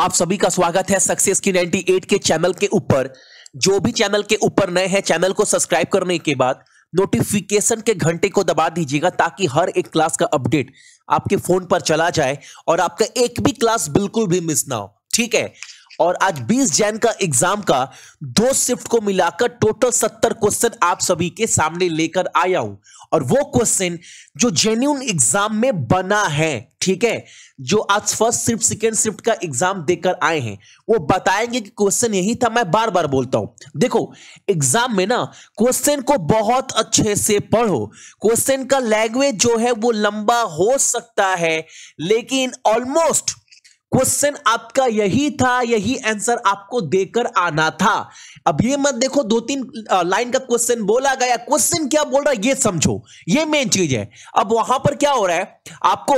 आप सभी का स्वागत है सक्सेस की 98 के चैनल के ऊपर जो भी चैनल के ऊपर नए हैं चैनल को सब्सक्राइब करने के बाद नोटिफिकेशन के घंटे को दबा दीजिएगा ताकि हर एक क्लास का अपडेट आपके फोन पर चला जाए और आपका एक भी क्लास बिल्कुल भी मिस ना हो ठीक है और आज 20 जैन का एग्जाम का दो शिफ्ट को मिलाकर टोटल 70 क्वेश्चन आप सभी के सामने लेकर आया हूं और वो क्वेश्चन जो जेन्यून एग्जाम में बना है ठीक है जो आज फर्स्ट शिफ्ट सेकेंड शिफ्ट का एग्जाम देकर आए हैं वो बताएंगे कि क्वेश्चन यही था मैं बार बार बोलता हूं देखो एग्जाम में ना क्वेश्चन को बहुत अच्छे से पढ़ो क्वेश्चन का लैंग्वेज जो है वो लंबा हो सकता है लेकिन ऑलमोस्ट क्वेश्चन आपका यही था यही आंसर आपको देकर आना था अब ये मत देखो दो तीन लाइन का क्वेश्चन बोला गया क्वेश्चन क्या बोल रहा है ये समझो ये मेन चीज है अब वहां पर क्या हो रहा है आपको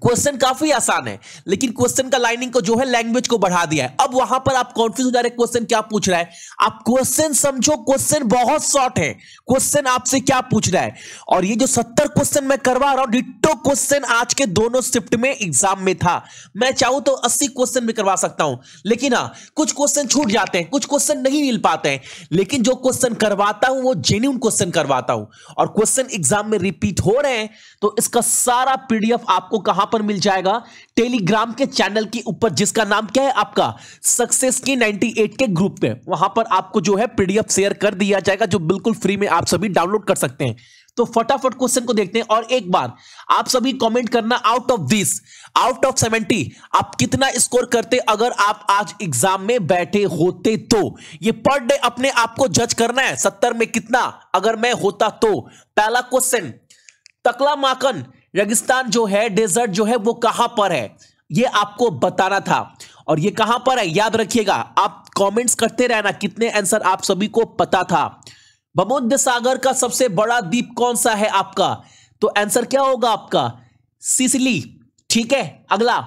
क्वेश्चन काफी आसान है लेकिन क्वेश्चन का लाइनिंग को जो है लैंग्वेज को बढ़ा दिया है अब वहां पर आप कॉन्फ्यूज हो जा रहे हैं क्वेश्चन क्या पूछ रहा है आप क्वेश्चन समझो क्वेश्चन बहुत शॉर्ट है क्वेश्चन आपसे क्या पूछ रहा है और ये जो सत्तर क्वेश्चन मैं करवा रहा हूं डिट्टो क्वेश्चन आज के दोनों शिफ्ट में एग्जाम में था मैं चाहूं तो अस्सी क्वेश्चन भी करवा सकता हूं लेकिन हाँ कुछ क्वेश्चन छूट जाते हैं कुछ क्वेश्चन नहीं मिल पाते हैं लेकिन जो क्वेश्चन करवाता हूं वो जेन्यून क्वेश्चन करवाता हूं और क्वेश्चन एग्जाम में रिपीट हो रहे हैं तो इसका सारा पीडीएफ आपको कहा कहां पर मिल जाएगा टेलीग्राम के चैनल के ऊपर जिसका नाम क्या है आपका सक्सेस के 98 के ग्रुप में वहां पर आपको जो है पीडीएफ शेयर कर दिया जाएगा जो बिल्कुल फ्री में आप सभी डाउनलोड कर सकते हैं तो फटाफट क्वेश्चन को देखते हैं और एक बार आप सभी कमेंट करना out of this out of seventy आप कितना स्कोर करते अगर आप आज एग्जाम में बैठे होते तो ये पर डे अपने आप को जज करना है सत्तर में कितना अगर मैं होता तो पहला क्वेश्चन तकला माकन रेगिस्तान जो है डेजर्ट जो है वो कहां पर है ये आपको बताना था और ये कहां पर है याद रखिएगा आप कमेंट्स करते रहना कितने आंसर आप सभी को पता था भूमध्य सागर का सबसे बड़ा द्वीप कौन सा है आपका तो आंसर क्या होगा आपका सिसली ठीक है अगला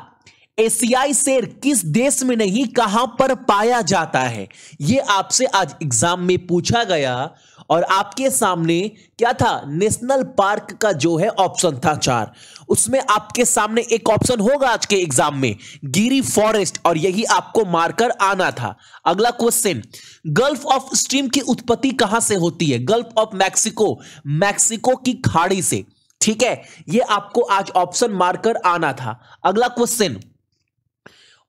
एशियाई शेर किस देश में नहीं कहां पर पाया जाता है ये आपसे आज एग्जाम में पूछा गया और आपके सामने क्या था नेशनल पार्क का जो है ऑप्शन था चार उसमें आपके सामने एक ऑप्शन होगा आज के एग्जाम में गिरी फॉरेस्ट और यही आपको मारकर आना था अगला क्वेश्चन गल्फ ऑफ स्ट्रीम की उत्पत्ति कहां से होती है गल्फ ऑफ मैक्सिको मैक्सिको की खाड़ी से ठीक है ये आपको आज ऑप्शन मारकर आना था अगला question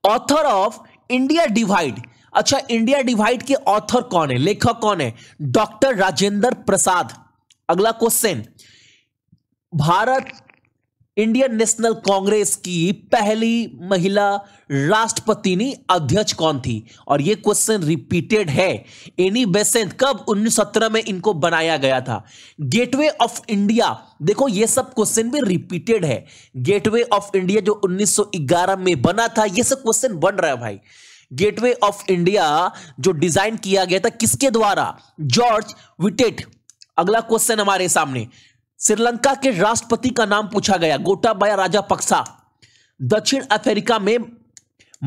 author of India divide अच्छा इंडिया डिवाइड के ऑथर कौन है लेखक कौन है डॉक्टर राजेंद्र प्रसाद अगला question Bharat Indian National Congress की पहली महिला राष्ट्रपति अध्यक्ष कौन थी और ये क्वेश्चन रिपीटेड है एनी बेसेंट कब उन्नीस में इनको बनाया गया था गेटवे ऑफ इंडिया देखो ये सब क्वेश्चन भी रिपीटेड है गेटवे ऑफ इंडिया जो 1911 में बना था ये सब क्वेश्चन बन रहा है भाई गेटवे ऑफ इंडिया जो डिजाइन किया गया था किसके द्वारा जॉर्ज विटेट अगला क्वेश्चन हमारे सामने श्रीलंका के राष्ट्रपति का नाम पूछा गया गोटाबाया पक्सा दक्षिण अफ्रीका में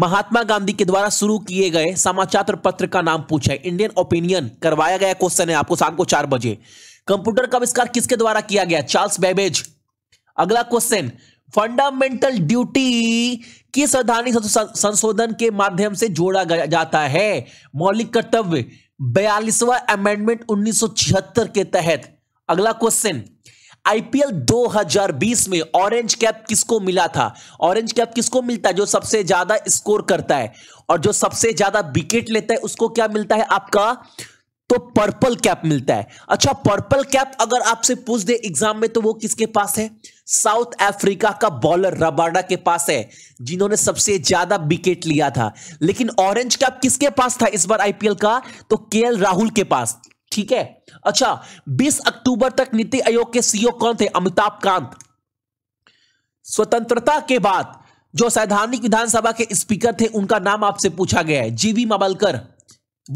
महात्मा गांधी के द्वारा शुरू किए गए समाचार पत्र का नाम पूछा इंडियन ओपिनियन करवाया गया क्वेश्चन है आपको शाम को चार बजे कंप्यूटर का आविष्कार किसके द्वारा किया गया चार्ल्स बेबेज अगला क्वेश्चन फंडामेंटल ड्यूटी किस संवैधानिक संशोधन के माध्यम से जोड़ा जाता है मौलिक कर्तव्य बयालीसवा अमेंडमेंट उन्नीस के तहत अगला क्वेश्चन आईपीएल 2020 में ऑरेंज कैप किसको मिला था ऑरेंज कैप किसको मिलता है जो सबसे ज्यादा स्कोर करता है और जो सबसे ज्यादा विकेट लेता है उसको क्या मिलता है आपका तो पर्पल कैप मिलता है अच्छा पर्पल कैप अगर आपसे पूछ दे एग्जाम में तो वो किसके पास है साउथ अफ्रीका का बॉलर रबाडा के पास है जिन्होंने सबसे ज्यादा विकेट लिया था लेकिन ऑरेंज कैप किसके पास था इस बार आईपीएल का तो केएल राहुल के पास ठीक है अच्छा 20 अक्टूबर तक नीति आयोग के सीईओ कौन थे अमिताभ कांत स्वतंत्रता के बाद जो संवैधानिक विधानसभा के स्पीकर थे उनका नाम आपसे पूछा गया है जीवी मबलकर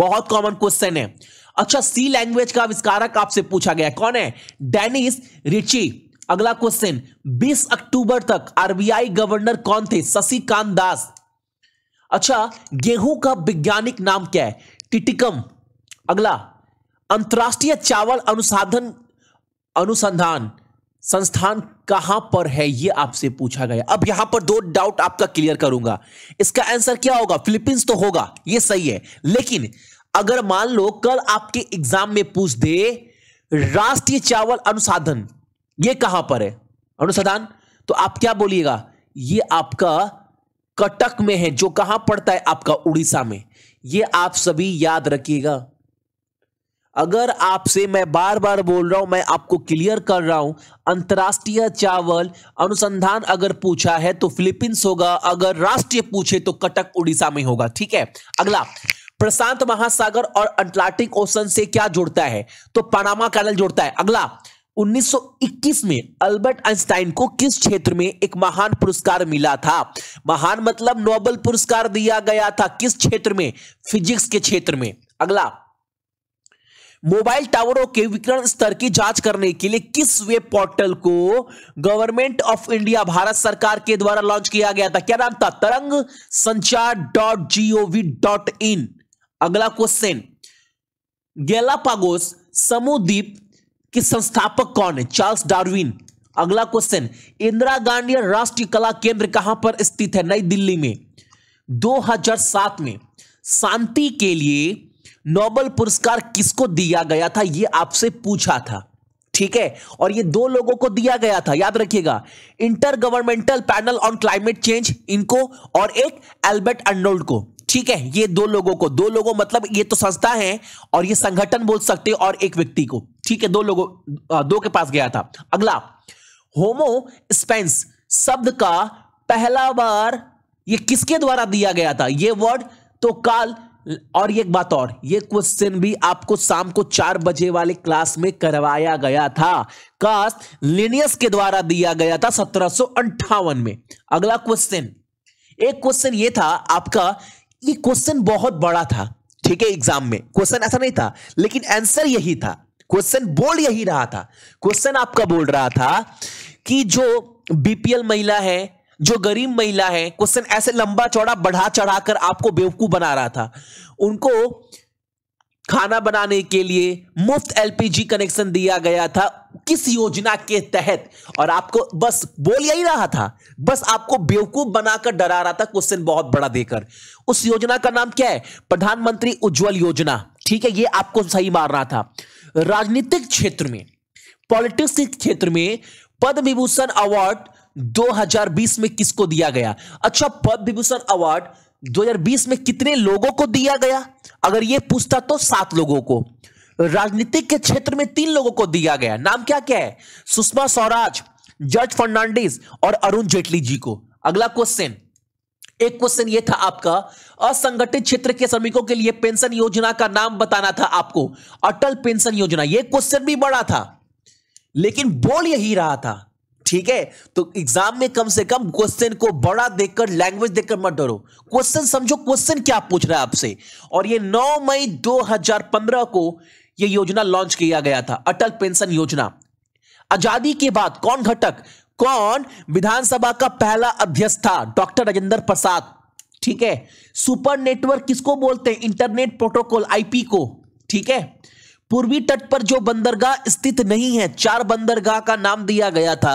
बहुत कॉमन क्वेश्चन है अच्छा सी लैंग्वेज का आविष्कारक आपसे पूछा गया कौन है डेनिस रिची अगला क्वेश्चन 20 अक्टूबर तक आरबीआई गवर्नर कौन थे शशिकांत दास अच्छा गेहूं का वैज्ञानिक नाम क्या है टिटिकम अगला अंतर्राष्ट्रीय चावल अनुसाधन अनुसंधान संस्थान कहां पर है यह आपसे पूछा गया अब यहां पर दो डाउट आपका क्लियर करूंगा इसका आंसर क्या होगा फिलीपींस तो होगा ये सही है लेकिन अगर मान लो कल आपके एग्जाम में पूछ दे राष्ट्रीय चावल अनुसाधन ये कहां पर है अनुसंधान तो आप क्या बोलिएगा ये आपका कटक में है जो कहां पड़ता है आपका उड़ीसा में ये आप सभी याद रखिएगा अगर आपसे मैं बार बार बोल रहा हूं मैं आपको क्लियर कर रहा हूं अंतर्राष्ट्रीय चावल अनुसंधान अगर पूछा है तो फिलीपींस होगा अगर राष्ट्रीय पूछे तो कटक उड़ीसा में होगा ठीक है अगला प्रशांत महासागर और अटलांटिक ओशन से क्या जुड़ता है तो पनामा कैनल जुड़ता है अगला 1921 में अल्बर्ट आइंस्टाइन को किस क्षेत्र में एक महान पुरस्कार मिला था महान मतलब नोबल पुरस्कार दिया गया था किस क्षेत्र में फिजिक्स के क्षेत्र में अगला मोबाइल टावरों के विकरण स्तर की जांच करने के लिए किस वेब पोर्टल को गवर्नमेंट ऑफ इंडिया भारत सरकार के द्वारा लॉन्च किया गया था क्या नाम था तरंग संचार डॉट जीओवी डॉट इन अगला क्वेश्चन गैलापागोस द्वीप के संस्थापक कौन है चार्ल्स डार्विन अगला क्वेश्चन इंदिरा गांधी राष्ट्रीय कला केंद्र कहां पर स्थित है नई दिल्ली में 2007 में शांति के लिए नोबल पुरस्कार किसको दिया गया था यह आपसे पूछा था ठीक है और ये दो लोगों को दिया गया था याद रखिएगा inter governmental panel on climate change इनको और एक एल्बर्ट अर्नोल्ड को ठीक है ये दो लोगों को दो लोगों मतलब ये तो संस्था है और ये संगठन बोल सकते हैं और एक व्यक्ति को ठीक है दो लोगों दो के पास गया था अगला होमो स्पेंस शब्द का पहला बार ये किसके द्वारा दिया गया था ये वर्ड तो काल और एक बात और ये क्वेश्चन भी आपको शाम को चार बजे वाले क्लास में करवाया गया था कास्ट लिनियस के द्वारा दिया गया था सत्रह में अगला क्वेश्चन एक क्वेश्चन ये था आपका ये क्वेश्चन बहुत बड़ा था ठीक है एग्जाम में क्वेश्चन ऐसा नहीं था लेकिन आंसर यही था क्वेश्चन बोल यही रहा था क्वेश्चन आपका बोल रहा था कि जो बीपीएल महिला है जो गरीब महिला है क्वेश्चन ऐसे लंबा चौड़ा बढ़ा चढ़ाकर आपको बेवकूफ बना रहा था उनको खाना बनाने के लिए मुफ्त एलपीजी कनेक्शन दिया गया था किस योजना के तहत और आपको बस बोल यही रहा था बस आपको बेवकूफ बनाकर डरा रहा था क्वेश्चन बहुत बड़ा देकर उस योजना का नाम क्या है प्रधानमंत्री उज्जवल योजना ठीक है ये आपको सही मार रहा था राजनीतिक क्षेत्र में पॉलिटिक्स क्षेत्र में पद्म विभूषण अवार्ड 2020 में किसको दिया गया अच्छा पद विभूषण अवार्ड 2020 में कितने लोगों को दिया गया अगर यह पूछता तो सात लोगों को राजनीतिक के क्षेत्र में तीन लोगों को दिया गया नाम क्या क्या है सुषमा स्वराज जज फर्नांडिस और अरुण जेटली जी को अगला क्वेश्चन एक क्वेश्चन ये था आपका असंगठित क्षेत्र के श्रमिकों के लिए पेंशन योजना का नाम बताना था आपको अटल पेंशन योजना यह क्वेश्चन भी बड़ा था लेकिन बोल यही रहा था ठीक है तो एग्जाम में कम से कम क्वेश्चन को बड़ा देखकर लैंग्वेज देखकर मत डरो क्वेश्चन समझो क्वेश्चन क्या पूछ रहा है आपसे और ये 9 मई 2015 को ये योजना लॉन्च किया गया था अटल पेंशन योजना आजादी के बाद कौन घटक कौन विधानसभा का पहला अध्यक्ष था डॉक्टर राजेंद्र प्रसाद ठीक है सुपर नेटवर्क किसको बोलते हैं इंटरनेट प्रोटोकॉल आईपी को ठीक है पूर्वी तट पर जो बंदरगाह स्थित नहीं है चार बंदरगाह का नाम दिया गया था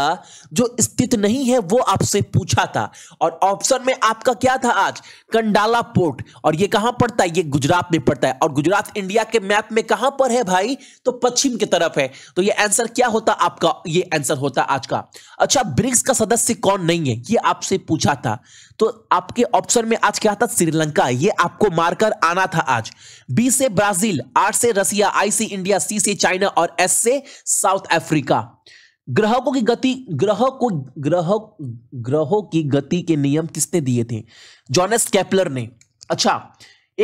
जो स्थित नहीं है वो आपसे पूछा था और ऑप्शन में आपका क्या था आज कंडाला पोर्ट और ये कहां पड़ता है ये गुजरात में पड़ता है और गुजरात इंडिया के मैप में कहां पर है भाई तो पश्चिम की तरफ है तो ये आंसर क्या होता आपका ये आंसर होता आज का अच्छा ब्रिक्स का सदस्य कौन नहीं है ये आपसे पूछा था तो आपके ऑप्शन में आज क्या था श्रीलंका ये आपको मारकर आना था आज बी से ब्राजील आठ से रसिया आई से इंडिया सी से चाइना और एस से साउथ अफ्रीका ग्रहों की गति ग्रह को ग्रह ग्रहों की गति के नियम किसने दिए थे जॉनस कैपलर ने अच्छा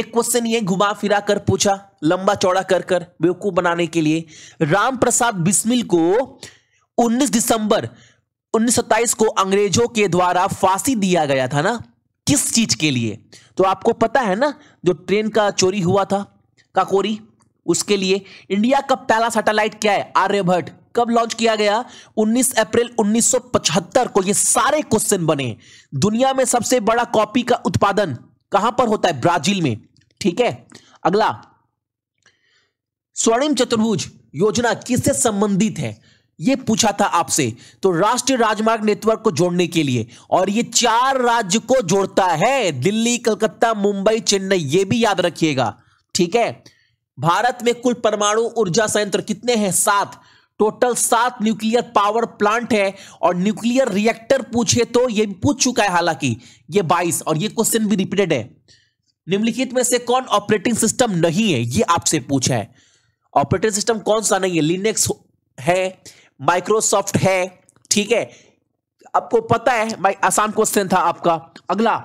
एक क्वेश्चन ये घुमा फिरा कर पूछा लंबा चौड़ा कर कर बेवकूफ बनाने के लिए राम प्रसाद बिस्मिल को 19 दिसंबर उन्नीस को अंग्रेजों के द्वारा फांसी दिया गया था ना किस चीज के लिए तो आपको पता है ना जो ट्रेन का चोरी हुआ था काकोरी उसके लिए इंडिया का पहला सैटेलाइट क्या है आर्यभट्ट कब लॉन्च किया गया 19 अप्रैल 1975 को ये सारे क्वेश्चन बने दुनिया में सबसे बड़ा कॉपी का उत्पादन कहां पर होता है ब्राजील में ठीक है अगला स्वर्णिम चतुर्भुज योजना किससे संबंधित है ये पूछा था आपसे तो राष्ट्रीय राजमार्ग नेटवर्क को जोड़ने के लिए और ये चार राज्य को जोड़ता है दिल्ली कलकत्ता मुंबई चेन्नई ये भी याद रखिएगा ठीक है भारत में कुल परमाणु ऊर्जा संयंत्र कितने हैं सात टोटल सात न्यूक्लियर पावर प्लांट है और न्यूक्लियर रिएक्टर पूछे तो ये पूछ चुका है हालांकि ये बाईस और ये क्वेश्चन भी रिपीटेड है निम्नलिखित में से कौन ऑपरेटिंग सिस्टम नहीं है ये आपसे पूछा है ऑपरेटिंग सिस्टम कौन सा नहीं है लिनेक्स है माइक्रोसॉफ्ट है ठीक है आपको पता है आसान क्वेश्चन था आपका अगला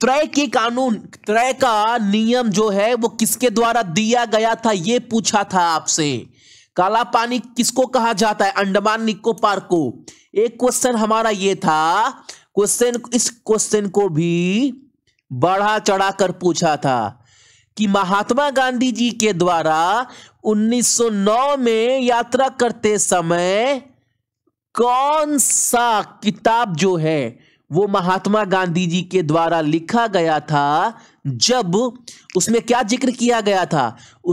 त्रय के कानून त्रय का नियम जो है वो किसके द्वारा दिया गया था ये पूछा था आपसे काला पानी किसको कहा जाता है अंडमान निकोबार को एक क्वेश्चन हमारा ये था क्वेश्चन इस क्वेश्चन को भी बढ़ा चढ़ा कर पूछा था कि महात्मा गांधी जी के द्वारा 1909 में यात्रा करते समय कौन सा किताब जो है वो महात्मा गांधी जी के द्वारा लिखा गया था जब उसमें क्या जिक्र किया गया था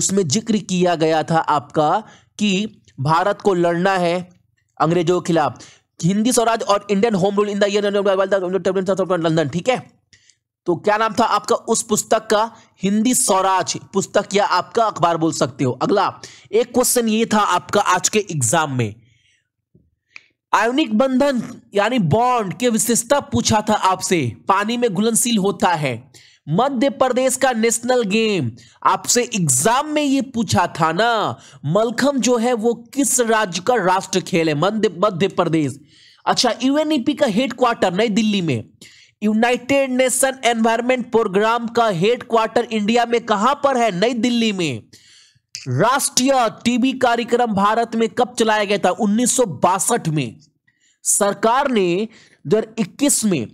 उसमें जिक्र किया गया था आपका कि भारत को लड़ना है अंग्रेजों के खिलाफ हिंदी स्वराज और Indian home rule in London ठीक है तो क्या नाम था आपका उस पुस्तक का हिंदी स्वराज पुस्तक या आपका अखबार बोल सकते हो अगला एक क्वेश्चन ये था आपका आज के एग्जाम में आयोनिक बंधन यानी बॉन्ड के विशेषता पूछा था आपसे पानी में घुलनशील होता है मध्य प्रदेश का नेशनल गेम आपसे एग्जाम में ये पूछा था ना मलखम जो है वो किस राज्य का राष्ट्र खेल है मध्य प्रदेश अच्छा यूएनईपी e का हेडक्वार्टर नई दिल्ली में यूनाइटेड नेशन एनवायरमेंट प्रोग्राम का हेडक्वार्टर इंडिया में कहां पर है नई दिल्ली में राष्ट्रीय टीबी कार्यक्रम भारत में कब चलाया गया था उन्नीस में सरकार ने दो में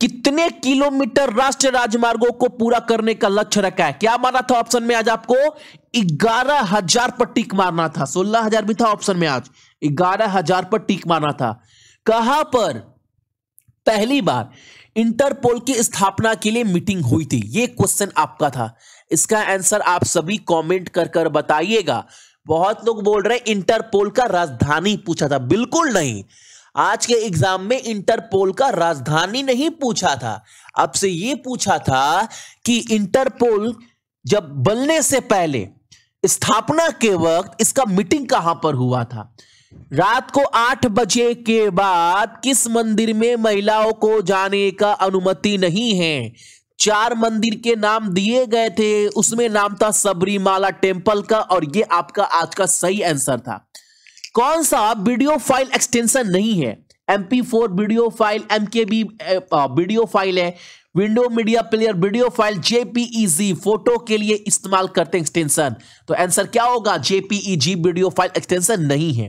कितने किलोमीटर राष्ट्रीय राजमार्गों को पूरा करने का लक्ष्य रखा है क्या माना था ऑप्शन में आज आपको ग्यारह हजार पर टिक मारना था सोलह हजार भी था ऑप्शन में आज ग्यारह हजार पर टिक मारना था कहां पर पहली बार इंटरपोल की स्थापना के लिए मीटिंग हुई थी यह क्वेश्चन आपका था इसका आंसर आप सभी कमेंट कर कर बताइएगा बहुत लोग बोल रहे हैं इंटरपोल का राजधानी पूछा था बिल्कुल नहीं आज के एग्जाम में इंटरपोल का राजधानी नहीं पूछा था आपसे ये पूछा था कि इंटरपोल जब बनने से पहले स्थापना के वक्त इसका मीटिंग कहां पर हुआ था रात को आठ बजे के बाद किस मंदिर में महिलाओं को जाने का अनुमति नहीं है चार मंदिर के नाम दिए गए थे उसमें नाम था सबरीमाला टेम्पल का और ये आपका आज का सही आंसर था कौन सा वीडियो फाइल एक्सटेंशन नहीं है P four video file M K B video file है window media player video file JPEG e photo के लिए इस्तेमाल करते हैं एक्सटेंशन तो आंसर क्या होगा JPEG e video file extension नहीं है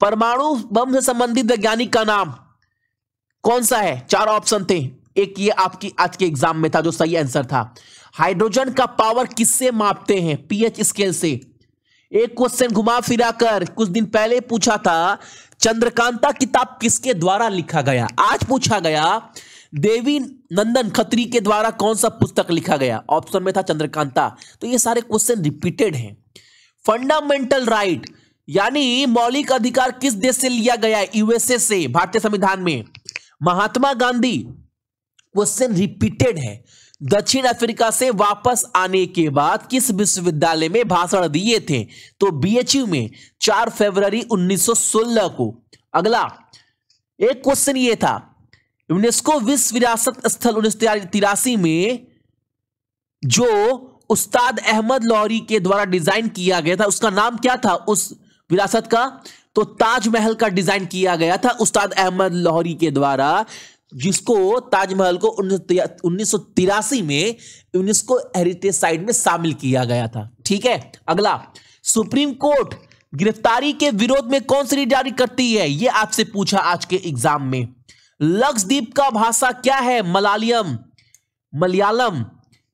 परमाणु बम से संबंधित वैज्ञानिक का नाम कौन सा है चार ऑप्शन थे एक ये आपकी आज के एग्जाम में था जो सही आंसर था हाइड्रोजन का पावर किससे मापते हैं पीएच स्केल से एक क्वेश्चन घुमा फिराकर कुछ दिन पहले पूछा था चंद्रकांता किताब किसके द्वारा लिखा गया आज पूछा गया देवी नंदन खत्री के द्वारा कौन सा पुस्तक लिखा गया ऑप्शन में था चंद्रकांता तो ये सारे क्वेश्चन रिपीटेड हैं फंडामेंटल राइट यानी मौलिक अधिकार किस देश से लिया गया यूएसए से भारतीय संविधान में महात्मा गांधी क्वेश्चन रिपीटेड है दक्षिण अफ्रीका से वापस आने के बाद किस विश्वविद्यालय में भाषण दिए थे तो बीएचयू में 4 फरवरी 1916 को अगला एक क्वेश्चन ये था यूनेस्को विश्व विरासत स्थल उन्नीस में जो उस्ताद अहमद लॉरी के द्वारा डिजाइन किया गया था उसका नाम क्या था उस विरासत का तो ताजमहल का डिजाइन किया गया था उस्ताद अहमद लाहौरी के द्वारा जिसको ताजमहल को उन्नीस में यूनेस्को हेरिटेज साइट में शामिल किया गया था ठीक है अगला सुप्रीम कोर्ट गिरफ्तारी के विरोध में कौन सी रीट जारी करती है यह आपसे पूछा आज के एग्जाम में लक्षद्वीप का भाषा क्या है मलालियम मलयालम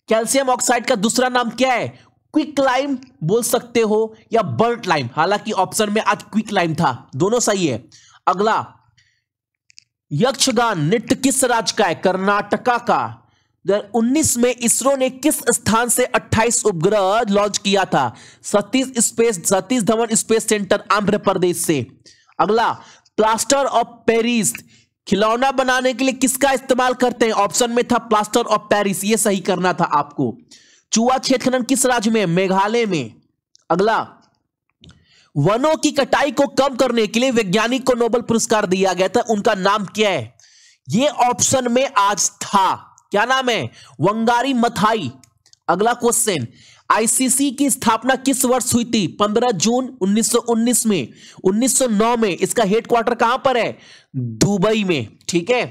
कैल्शियम ऑक्साइड का दूसरा नाम क्या है क्विक लाइम बोल सकते हो या बर्ट लाइम हालांकि ऑप्शन में आज क्विक लाइम था दोनों सही है अगला यक्षगान नृत्य किस राज्य का है कर्नाटका का 2019 में इसरो ने किस स्थान से 28 उपग्रह लॉन्च किया था Satish space Satish Dhawan space centre Andhra Pradesh से अगला प्लास्टर ऑफ पेरिस खिलौना बनाने के लिए किसका इस्तेमाल करते हैं ऑप्शन में था प्लास्टर ऑफ पेरिस ये सही करना था आपको चुआ क्षेत्र किस राज्य में मेघालय में अगला वनों की कटाई को कम करने के लिए वैज्ञानिक को नोबल पुरस्कार दिया गया था उनका नाम क्या है ये ऑप्शन में आज था क्या नाम है वंगारी मथाई अगला क्वेश्चन आईसीसी की स्थापना किस वर्ष हुई थी 15 जून 1919 में 1909 में इसका हेडक्वार्टर कहां पर है दुबई में ठीक है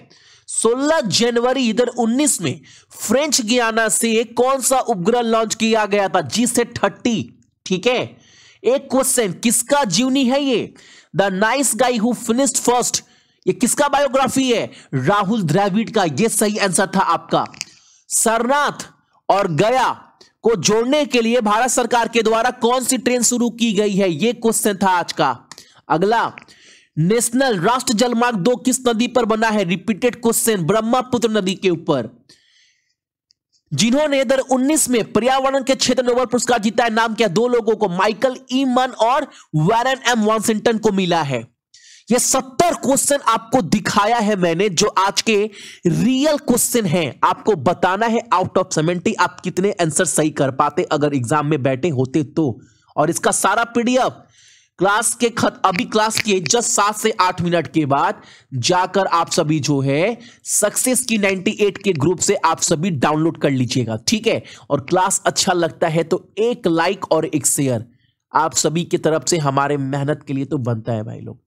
16 जनवरी इधर 19 में फ्रेंच गियाना से कौन सा उपग्रह लॉन्च किया गया था जी से थर्टी ठीक है एक क्वेश्चन किसका जीवनी है ये the nice guy who finished first ये किसका बायोग्राफी है राहुल द्रविड का ये सही आंसर था आपका सरनाथ और गया को जोड़ने के लिए भारत सरकार के द्वारा कौन सी ट्रेन शुरू की गई है ये क्वेश्चन था आज का अगला नेशनल राष्ट्र जलमार्ग दो किस नदी पर बना है रिपीटेड क्वेश्चन ब्रह्मपुत्र नदी के ऊपर जिन्होंने इधर 19 में पर्यावरण के क्षेत्र नोबल पुरस्कार जीता है नाम के दो लोगों को माइकल ईमन और वैरन एम वॉन्सिंगटन को मिला है ये सत्तर क्वेश्चन आपको दिखाया है मैंने जो आज के रियल क्वेश्चन हैं आपको बताना है आउट ऑफ सेवेंटी आप कितने आंसर सही कर पाते अगर एग्जाम में बैठे होते तो और इसका सारा पीडीएफ क्लास के खत अभी क्लास के जस्ट सात से आठ मिनट के बाद जाकर आप सभी जो है सक्सेस की 98 के ग्रुप से आप सभी डाउनलोड कर लीजिएगा ठीक है और क्लास अच्छा लगता है तो एक लाइक और एक शेयर आप सभी की तरफ से हमारे मेहनत के लिए तो बनता है भाई लोग